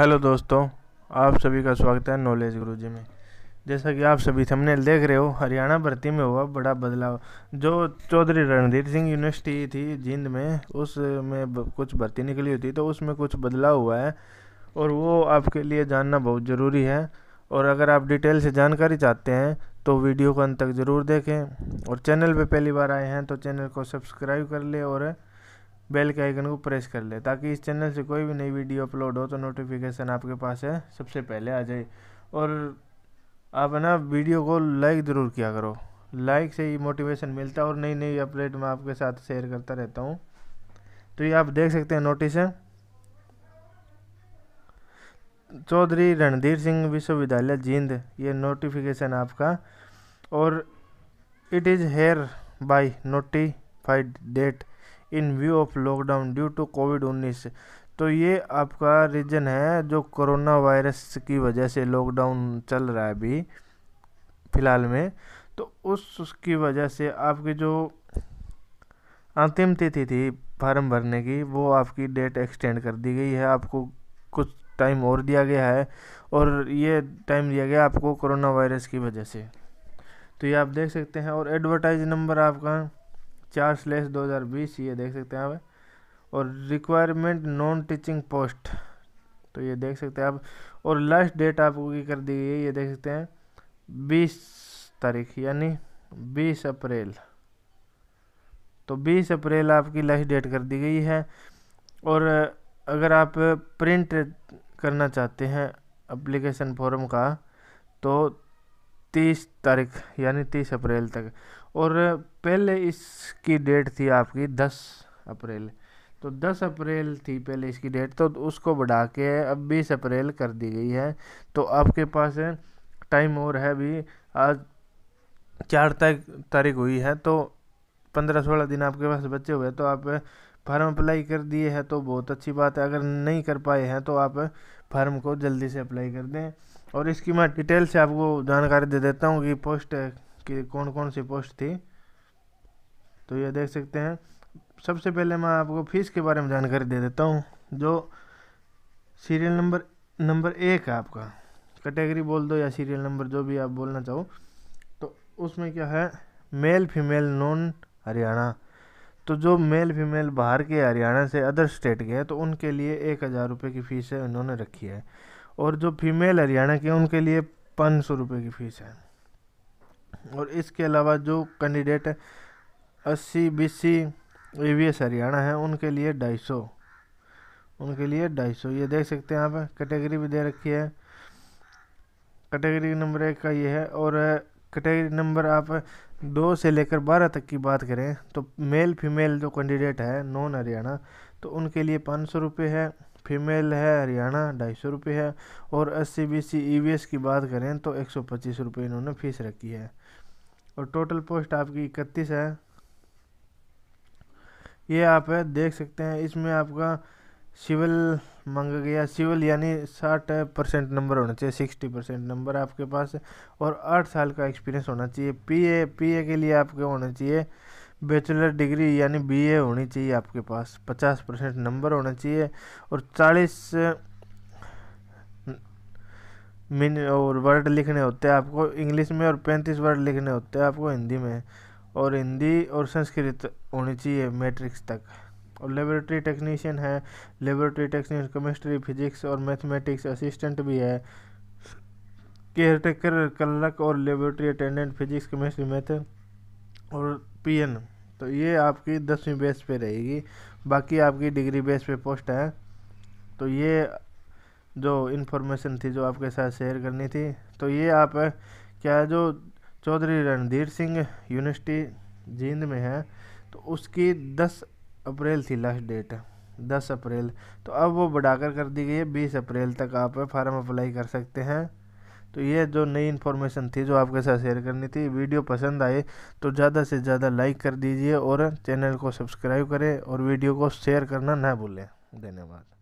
hello दोस्तों आप सभी का स्वागत है नॉलेज गुरु जी में जैसा कि आप सभी थंबनेल देख रहे हो हरियाणा भर्ती में हुआ बड़ा बदलाव जो चौधरी रणधीर सिंह यूनिवर्सिटी थी जींद में उसमें कुछ भर्ती निकली हुई थी तो उसमें कुछ बदलाव हुआ है और वो आपके लिए जानना बहुत ज़रूरी है और अगर आप डिटेल से जानकारी चाहते हैं तो वीडियो को अंत तक ज़रूर देखें और चैनल पर पहली बार आए हैं तो चैनल को सब्सक्राइब कर ले और बेल के आइकन को प्रेस कर ले ताकि इस चैनल से कोई भी नई वीडियो अपलोड हो तो नोटिफिकेशन आपके पास है सबसे पहले आ जाए और आप है ना वीडियो को लाइक ज़रूर किया करो लाइक से ही मोटिवेशन मिलता है और नई नई अपडेट मैं आपके साथ शेयर करता रहता हूँ तो ये आप देख सकते हैं नोटिस है चौधरी रणधीर सिंह विश्वविद्यालय जींद ये नोटिफिकेशन आपका और it is hereby notified date in view of lockdown due to COVID उन्नीस तो ये आपका रीजन है जो कोरोना वायरस की वजह से लॉकडाउन चल रहा है अभी फ़िलहाल में तो उस उसकी वजह से आपकी जो अंतिम तिथि थी फार्म भरने की वो आपकी डेट एक्सटेंड कर दी गई है आपको कुछ टाइम और दिया गया है और ये टाइम दिया गया आपको कोरोना वायरस की वजह से तो ये आप देख सकते हैं और एडवर्टाइज नंबर आपका चार स्लेस दो हज़ार बीस ये देख सकते हैं आप और रिक्वायरमेंट नॉन टीचिंग पोस्ट तो ये देख सकते हैं आप और लास्ट डेट आपको की कर दी गई है ये देख सकते हैं बीस तारीख यानी बीस अप्रैल तो बीस अप्रैल आपकी लास्ट डेट कर दी गई है और अगर आप प्रिंट करना चाहते हैं अप्लीकेशन फॉर्म का तो तीस तारीख यानी तीस अप्रैल तक और पहले इसकी डेट थी आपकी दस अप्रैल तो दस अप्रैल थी पहले इसकी डेट तो उसको बढ़ा के अब बीस अप्रैल कर दी गई है तो आपके पास टाइम और है भी आज चार तारीख हुई है तो पंद्रह सोलह दिन आपके पास बचे हुए तो आप फार्म अप्लाई कर दिए हैं तो बहुत अच्छी बात है अगर नहीं कर पाए हैं तो आप फार्म को जल्दी से अप्लाई कर दें और इसकी मैं डिटेल से आपको जानकारी दे देता हूँ कि पोस्ट की कौन कौन सी पोस्ट थी तो ये देख सकते हैं सबसे पहले मैं आपको फीस के बारे में जानकारी दे देता हूँ जो सीरियल नंबर नंबर एक है आपका कैटेगरी बोल दो या सीरियल नंबर जो भी आप बोलना चाहो तो उसमें क्या है मेल फीमेल नॉन हरियाणा तो जो मेल फीमेल बाहर के हरियाणा से अदर स्टेट के हैं तो उनके लिए एक हज़ार रुपये की फ़ीस है उन्होंने रखी है और जो फीमेल हरियाणा के उनके लिए पाँच सौ रुपये की फ़ीस है और इसके अलावा जो कैंडिडेट अस्सी बीसी एस हरियाणा है उनके लिए ढाई सौ उनके लिए ढाई सौ ये देख सकते हैं यहाँ पे कैटेगरी भी दे रखी है कैटेगरी नंबर एक का ये है और कैटेगरी नंबर आप दो से लेकर बारह तक की बात करें तो मेल फीमेल जो कैंडिडेट है नॉन हरियाणा तो उनके लिए पाँच सौ रुपये है फीमेल है हरियाणा ढाई सौ रुपये है और S C B C E V S की बात करें तो एक सौ पच्चीस रुपये इन्होंने फ़ीस रखी है और टोटल पोस्ट आपकी इकतीस है ये आप है देख सकते हैं इसमें आपका सिविल मांगा गया सिविल यानी साठ परसेंट नंबर होना चाहिए सिक्सटी परसेंट नंबर आपके पास और आठ साल का एक्सपीरियंस होना चाहिए पी ए पी ए के लिए आपके होना चाहिए बैचलर डिग्री यानी बी ए होनी चाहिए आपके पास पचास परसेंट नंबर होना चाहिए और चालीस मिन और वर्ड लिखने होते हैं आपको इंग्लिश में और पैंतीस वर्ड लिखने होते हैं आपको हिंदी में और हिंदी और संस्कृत होनी चाहिए मैट्रिक्स तक और लेबोरेटरी टेक्नीशियन है लेबोरेटरी टेक्नीशियन केमिस्ट्री फिजिक्स और मैथमेटिक्स असिस्टेंट भी है केयर टेकर क्लर्क और laboratory attendant physics chemistry math और पीएन तो ये आपकी दसवीं बेस पे रहेगी बाकी आपकी डिग्री बेस पे पोस्ट है तो ये जो इन्फॉर्मेशन थी जो आपके साथ शेयर करनी थी तो ये आप क्या जो चौधरी रणधीर सिंह यूनिवर्सिटी जींद में है तो उसकी 10 अप्रैल थी लास्ट डेट दस अप्रैल तो अब वो बढ़ाकर कर दी गई है बीस अप्रैल तक आप फार्म अप्लाई कर सकते हैं तो ये जो नई इन्फॉर्मेशन थी जो आपके साथ शेयर करनी थी वीडियो पसंद आए तो ज़्यादा से ज़्यादा लाइक कर दीजिए और चैनल को सब्सक्राइब करें और वीडियो को शेयर करना ना भूलें धन्यवाद